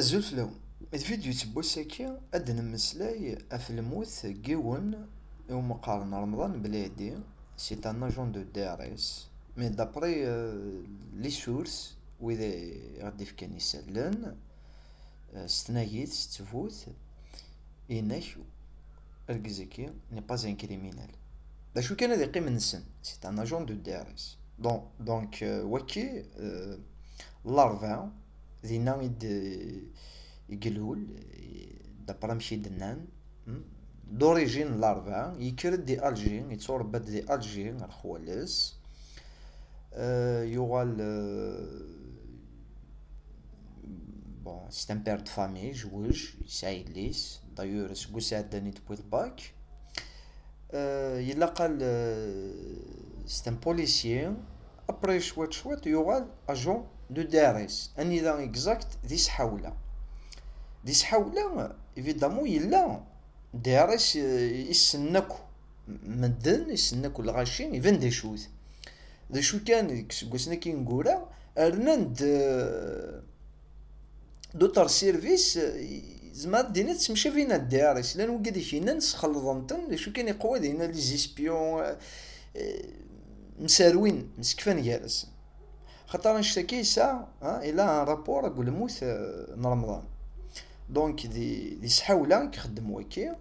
Azul fell-awen, deg tvidyut n wass-aki ad d-nemmeslay ɣef lmut n yiwen i umeqqran n Remḍan Belaïdi, c'est un agent de DRS, mais d'après les sources wid i ɣ-d ifkan isallen s tnagit s ttbut, inak argaz-agi n'est pas un criminel. D acu kan ad iqqim nnsen, c'est un agent de DRS. Donc wagi, laṛebɛa. دينا يد يقلول دبرمشي دنان دوريجين لارفا يكرد دي الجين يتصور دي الجين الخوالس أه, آه، بون سي بير دو فامي جوج يسعي ليس دايور سكو سعداني دوي الباك أه يلا قال آه، سي بوليسيي ابري شويت شويت يوغال اجون داريس دارس انذا اكزاكت دي سحاوله دي سحاوله ايفيدامون يلا دارس يسنكو مدن يسنكو الغاشين يفن دي شو كان سقسنا كي نقولا ارناند دوتر سيرفيس زعما دينا تمشى فينا الدارس لان وكادي فينا نسخلضنتن شو كان يقوى دينا لي زيسبيون مساروين مسكفان جالس خاطر نشتكي ساعة الى رابور قول موت رمضان دونك دي دي سحاولة كيخدم وكي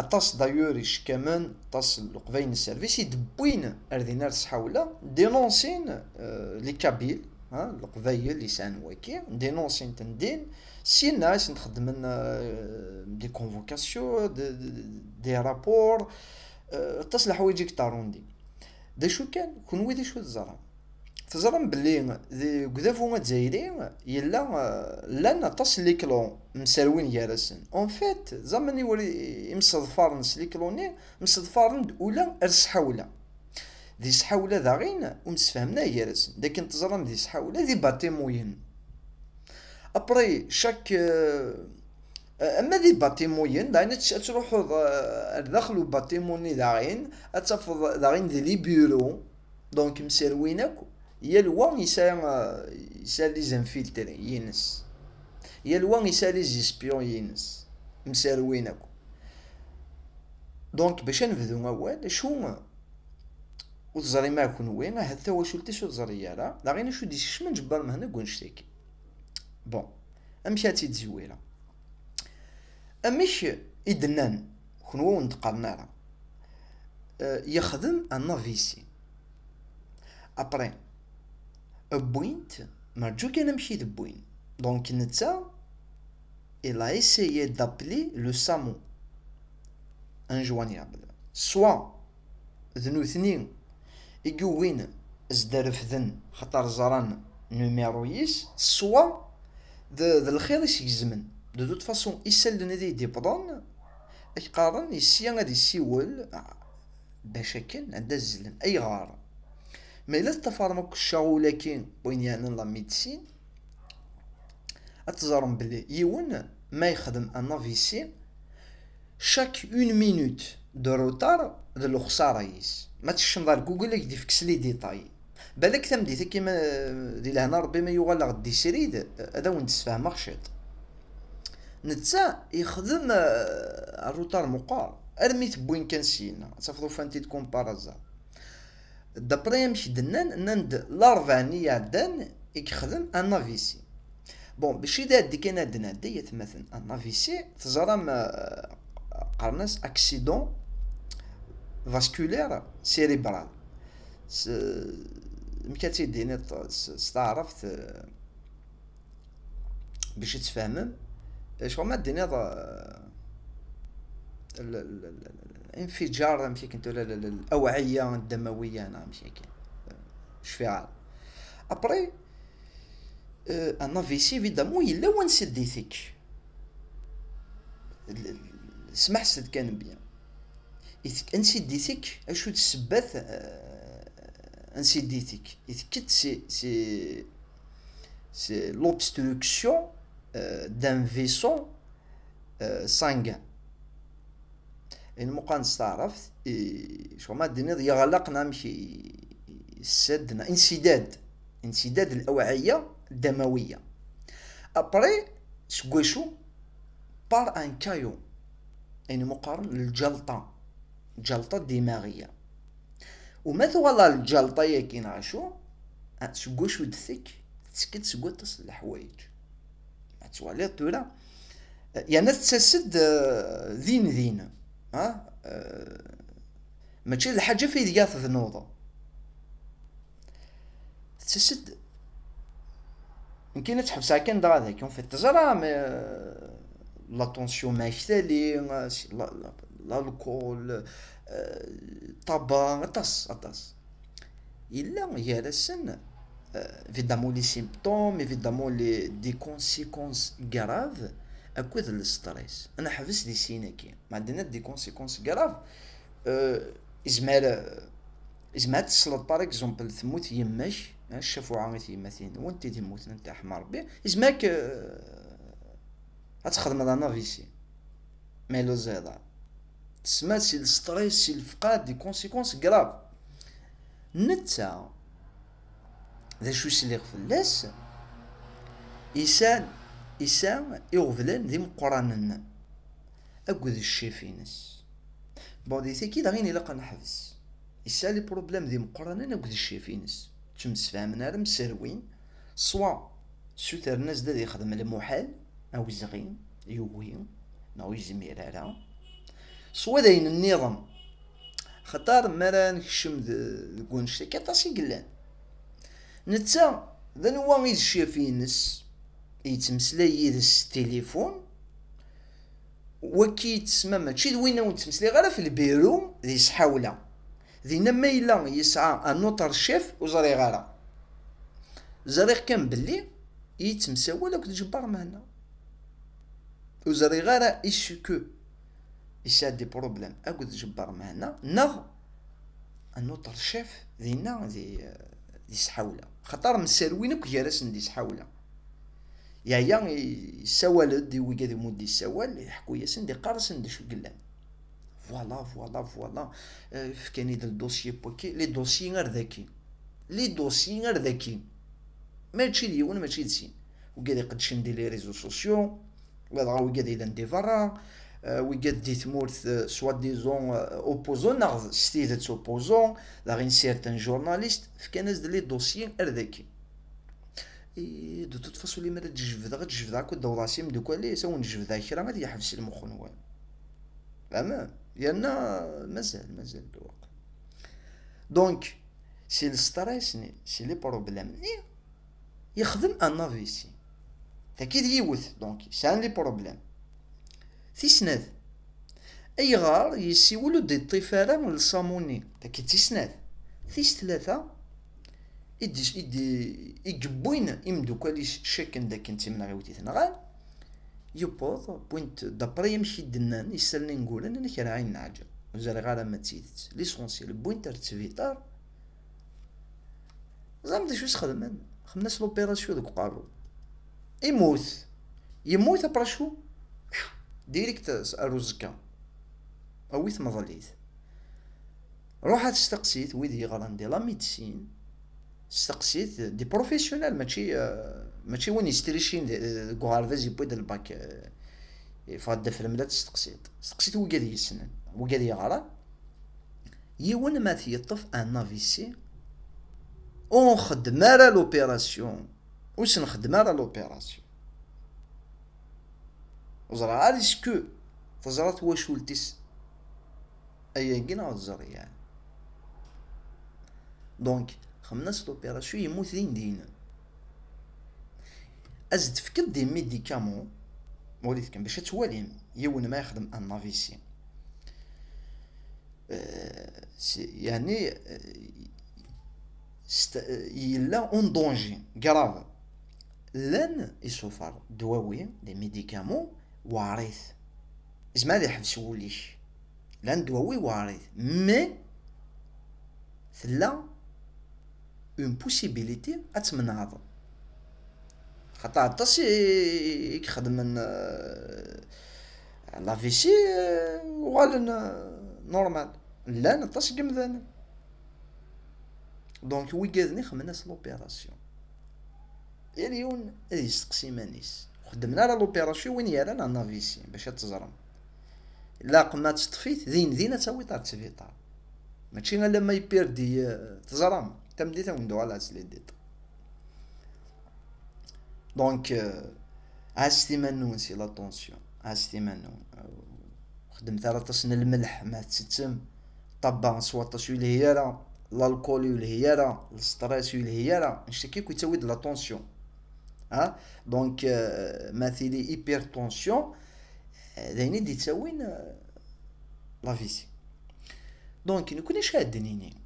اطاس دايور اش كمان اطاس القباين السيرفيس يدبوين اردينار سحاولة دينونسين لي كابيل القبايل لي سان وكي دينونسين تندين سي ناس نخدم دي كونفوكاسيون دي, دي رابور اطاس ويجيك تاروندي دا شو كان كون ويدي شو تزرع تزرم بلي دي قذافو الجزائري يلا لان اطاس لي كلون مسالوين يارسن اون فيت زعما ولي مصدفارن لي كلوني مصدفارن اولى ارس حوله دي سحاولة داغين ومسفهمنا يارسن لكن تزرم دي سحاولة دي موين ابري شاك اما دي موين داين تروحو داخلو باتيموني داغين اتفض داغين دي لي بيرو دونك مسروينك يلوا يسال يسال لي زانفيلتر ينس يلوا يسال لي زيسبيون ينس مساروينك دونك باش نبدو اول شو وتزري ما كنوي هاد التواشلتي شو تزري لا لا غير شو دي شمن جبر مهنا كون شتيك بون امشاتي تزويلا امش ادنان كنوا ونتقرنا أه يخدم النافيسي ابري بوينت مرجو كان مشيت بوين دونك نتا إلا إيسيي دابلي لو سامو انجوانيابل سوا ذنو ثنين يقوين ازدار فذن خطر زران نوميرويس سوا ذا الخير يسجزمن دو توت فاسون يسلن هذي ديبضون اش قارن يسيا غادي يسيول آه، باش هكا عندها الزلم اي غار مي لا ta farmakologie ولكن وين يعني لا ميديسين اتزارم بلي يون ما يخدم ان افيسي شاك اون مينوت دو روتار هذا الخساره يس ما تشنظر جوجل يدي فكس لي ديتاي بالك تمديت كيما دي لهنا ربي ما يغلى غدي سريد هذا وين تسفاه مخشيط نتا يخدم الروتار آه، مقار ارميت بوين كان سينا تفضو فانتي تكون بارازار يمشي دنان نند لارفاني دن يخدم انافيسي بون باش اذا دي كان دنا ديت مثلا انافيسي تزرم قرنس اكسيدون فاسكولير سيريبرال مكاتي ديني استعرفت باش تفهم شغل ما ديني انفجار مشي كنت الاوعيه الدمويه انا مشي شفيعال ابري ان في سي فيدامون الا وين سديتك سمح سد كان بيان إذ انسديتك اشو تسبث انسديتك آه، آه، إذ كت سي سي سي لوبستركسيون دان فيسون سانغان إن يعني المقان استعرفت ما دنيض يغلقنا نمشي سدنا انسداد انسداد الاوعيه الدمويه ابري سكويشو بار ان كايو إن مقارن للجلطه جلطه دماغيه وماذا والله الجلطه يكين عاشو سكوشو دثك تسكت سكوتس الحوايج تواليت ولا يعني تسسد آه، ذين ذين ها أه ماشي الحاجة في ديات النوضة تسد يمكن تحبس كان دغا هذاك في التجرة مي لا طونسيون ماكتالي لالكول الطابا أه، اطاس اطاس الا هي على السن لي أه، سيمبتوم symptômes, évidemment لي دي كونسيكونس graves اكوذ الستريس انا حبس دي سيناكي ما عندنا دي كونسيكونس كراف ازمال أه، ازمال تسلط بار اكزومبل تموت يماش الشافوعة أه، غي تيماتين وانت تموت انت حمار ربي ازمالك غتخدم أه، على نافيسي مالو زيدا تسمى سي الستريس سي الفقاد دي كونسيكونس كراف نتا ذا شو سليغ غفلاس إنسان إساء إغفلان ذي مقرانن أقوذ الشيفينس بعد إثي كي دغين إلاقا نحبس إسا لي بروبلام ذي مقرانن أقوذ الشيفينس تم سفامنا رم سروين سوا سوتر ناس دا يخدم المحال أو زغين يوين نو يزميرا را سوا داين النظام خطار مرا نكشم دكونشتي كاتاسي قلان نتا ذا نوا غيز الشيفينس يتمسلي يدس التليفون وكي يتسمى ماشي دوينا ونتمسلي غير في البيرو ذي سحاولة ذي نما إلا يسعى النوتر شيف وزري غارة زري كان بلي يتمسى ولو كنت جبار مهنا وزري غارة إشكو يساعد دي بروبلم أقول جبار مهنا نغ النوتر شيف ذي نا ذي سحاولة خطر مسالوينك جرسن ذي سحاوله يعيا يسوال دي ويقاد مودي السوال يحكوا ياسن دي قارسن دي شو فوالا فوالا فوالا فكاني دل دوسيي بوكي لي دوسي غير ذكي لي دوسي غير ذكي ماشي ليون ماشي لسين وقاد يقدش ندير لي ريزو سوسيو وادغا وقاد اذا ندي فرا أه، ويقاد دي ثمورث أه، سوا ديزون اوبوزون أه، ناغ ستيدت اوبوزون لاغ ان سيرتان جورناليست فكان لي دوسي غير ذكي دو توت فاصون لي مالا تجبد غتجبد هاكا دو راسي مدوكالي سوا نجبد كرا ما يحبس المخ نوال اما لان مازال مازال الوقت دونك سي الستريس ني سي لي بروبليم ني يخدم ان افيسي تاكيد يوث دونك سان لي بروبليم تيسناد اي غار يسيولو دي الطفاله من الصاموني تاكيد تيسناد تيس ثلاثه إدش إدي إجبوين كاليش شكن داك انت من غيوتي تنغال يبوض بوينت دابري يمشي دنان يسالني نقول أنا كان عين نعجل وزال غالا ما تيدت ليسونسيال بوينت تسبيطار زعما شو سخدمن خمس لوبيراسيون دوك قارو يموت يموت ابراشو ديريكت الرزكا اويث مظليت روحات تستقسيت ويدي ندير لا ميديسين سقسيت دي بروفيسيونيل ماشي ماشي وين يستريشين شي غارفاز يبوي ديال الباك فهاد الفيلم لا تستقسيت سقسيت وقاد يسنن وقاد يقرا يون ما تيطف ان نافيسي اون خدم على لوبيراسيون واش نخدم على لوبيراسيون وزرا ريسكو فزرات واش ولتيس ايا كينا الزريان يعني. دونك خمناش لوبيراسيون يموت دين دين از تفكد دي ميديكامون موليت كان باش تواليم يون ما يخدم ان نافيسي أه، يعني يعني يلا اون دونجي غراف لن يسوفر دواوي دي ميديكامون وارث زعما حبس وليش لان دواوي وارث مي ثلا اون بوسيبيليتي اتمنعض خاطر عطاس يخدم من لا فيسي وغالن نورمال لا نطاش قمذان دونك وي قادني خمنا لوبيراسيون يا ليون هذه يسقسي مانيس خدمنا على لوبيراسيون وين يالا انا فيسي باش تزرم لا قمنا تطفيت ذين ذين تسوي طار تسفيطار ماشي لما يبيردي تزرم تمديتا وندوها euh, لهاد ديتا دونك عاشتي منون سي لاتونسيون عاشتي منون آه، خدم ثلاثة الملح ما تتم طبا سواطاش الهيارة لالكول و الهيارة الستريس الهيارة نشتكي كي تزود لاتونسيون ها دونك آه، ماثيلي ايبر آه، تونسيون ديني دي تساوين لا فيسي دونك نكوني شاد دنيني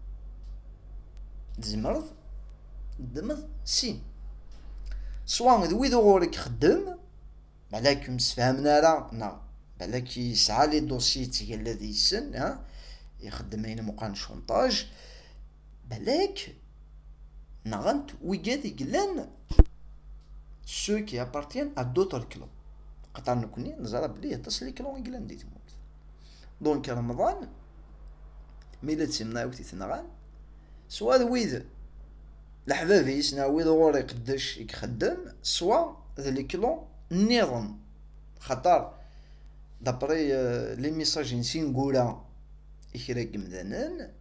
تزمرض تدمض سين سواء d wid uɣur i ixeddem balak ur msefhamen ara neɣ balak yesɛa li dosye yettgalla ad yessen a ixeddem ayen meqqar n chantage balak nɣant wigad i yellan ceux qui appartiennent à d'autres clans qatar nekkni neẓra belli aṭas li clans i yellan di tmurt donc remḍan mi la ttimnawiwt i tenɣan سوا ويد لحبابيس ناوي ضغور يقدش يخدم سوا ذا لي كلون نيرون خطر دابري آه، لي ميساج نسي نقولها يكراك مدانان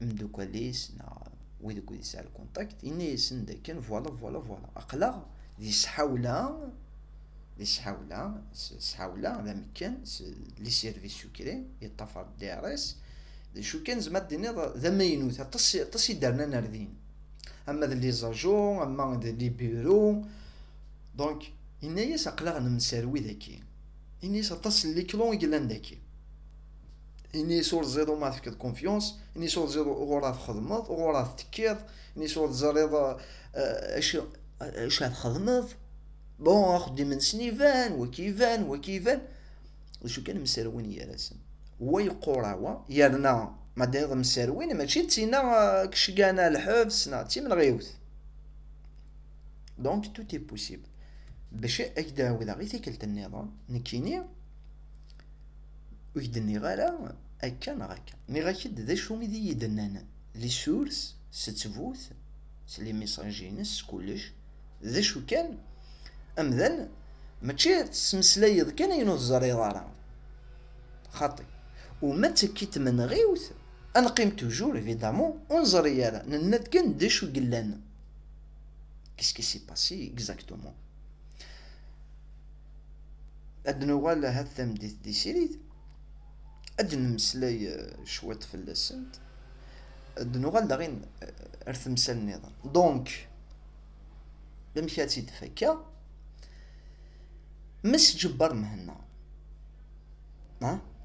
مدوكاليس نا ويدك يسع الكونتاكت إني يسن كان فوالا فوالا فوالا أقلا لي سحاولا لي سحاولا سحاولا هذا مكان لي سيرفيس سكري يطفر دي ار اس شو كان زعما دينيض ذا مينوت طس طس دارنا ناردين اما ذا لي زاجون اما ذا لي بيرو دونك يناياس اقلاغ نمساروي ذاكي يناياس ساطس لي كلون يلان ذاكي إني صور زيرو ما تفكد كونفيونس إني صور زيرو غورا تخدمض غورا تكيض إني صور زريض آه، أش آه، أش تخدمض بون أخدي من سنيفان وكيفان وكيفان وشو كان مسروين يا راسن هو يقوراوا يرنا ما دايض مسروين ماشي تينا كشكانا الحبسنا تي من غيوث دونك توت اي بوسيبل باش اكدا عاود غي تيكلت النظام نكيني ويدني غالا هكا نغاكا مي غاكد دا شو ميدي يدنانا لي سورس ستفوت لي ميساجينس كلش ذا شو كان امذن ماشي تسمسلايض كان ينوض الزريضه خاطي وما كيتمن غيوث نقيم توجور ايفيدامون ونزر يالا ننتكن دشو قلان كيسكي سي باسي اكزاكتومون اد نوغال هاد الثم دي, دي سيريت اد نمسلاي آه، شويت في اللسنت اد نوغال داغين ارثمسال آه، النظام دونك لمشي هاتيد مس جبر مهنا ها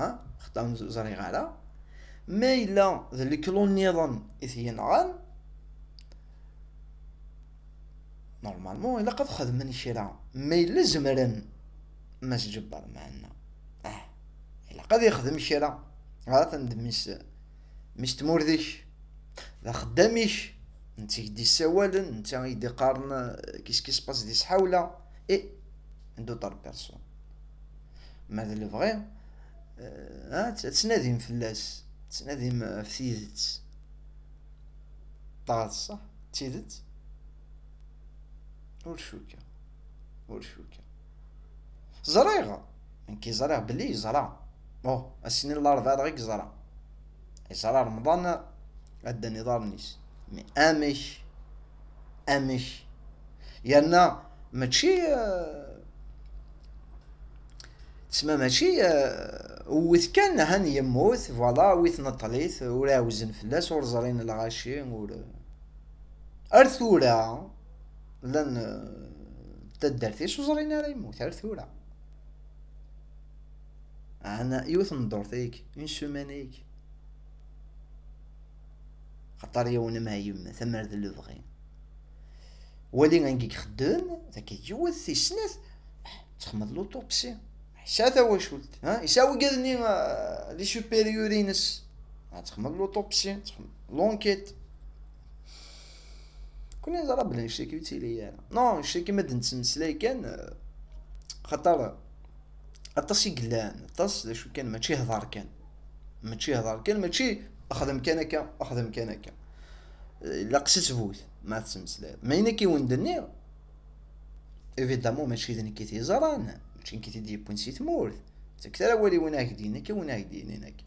ها خطا زري غالا ما الا ذلك لون نيضن اذ ينغان نورمالمون الا قد خدمني شرا ما الا زمرن ماس جبر معنا اه الا قد يخدم شرا غلط ندمس مش لا ذا خداميش انت يدي السوالن انت يدي قارن كيس كيس باس دي سحاوله اي عنده طار بيرسون ماذا لو فغي آه، آه، تناديم فلاس تناديم آه، في تيدت طاعت صح تيدت ور شوكة ور شوكة زريغة كي زريغ بلي زرع او السنين الارض هذا غيك زرع زرع رمضان عدا نضال نيس مي امش امش يانا ماشي تسمى ماشي آه، وث كان هان يموت فوالا وث نطليث ولا وزن فلاس ورزرين الغاشي ور ارثورا لان آه، تدرتيش وزرين راه يموت ارثورا انا يوث ندور ثيك شمانيك خطر يوم ما يما ثمر ذا لبغي ولي غنكيك خدام ذاك يوث في سنات تخمد لوطوبسي شاتا واش ولد ها يساوي قادني لي آه، سوبيريورينس تخمر لوطوبسي تخمر لونكيت كوني زرا بلا شتي كيف ليا انا نو شتي كيما دنتمسلاي كان آه، خاطر الطاس يقلان الطاس شو كان ماشي هضر كان ماشي هضر كان ماشي اخدم كان هكا اخدم كان هكا آه، لا قسيت بوت ما تسمسلاي ما ينا كي وندني ايفيدامون ماشي ذني كي تيزران ماشي كي تدي بونسي تموت كثر ولي هناك دينك وناك دين هناك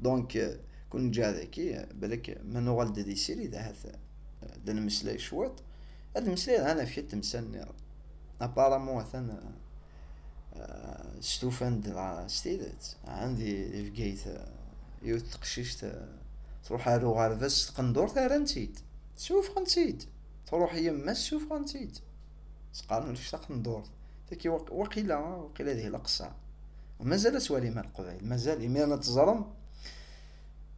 دونك كون جا ذاكي بالك منو دي دي سيري دا هذا دا نمسلاي شوط هاد المسلاي انا في تمسن ابارامون مثلا ستوفان دلع ستيدت عندي ريفكيت يو تقشيشت تروح على غارفاس تقندور تا نسيت تشوف غنسيت تروح يما تشوف غنسيت تقارن ليش تقندور تكي وقيلا وقيلا هذه القصة ومازال سوالي مال القبائل مازال إما أنا تزرم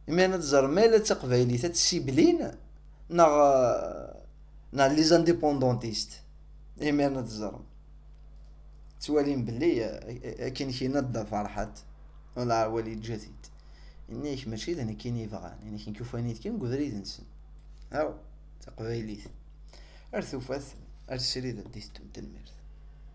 إما أنا تزرم مالا تقبايلي تتسيبلين ناغ ناغ لي زانديبوندونتيست إما أنا تزرم توالين بلي أكين كي نضى فرحات ولا وليد جديد إنيش ماشي ذا كين يبغان إني كي نكوفانيت كي نقول ريد نسن أو تقبايليت أرثوفاث ذا ديستم تنمرت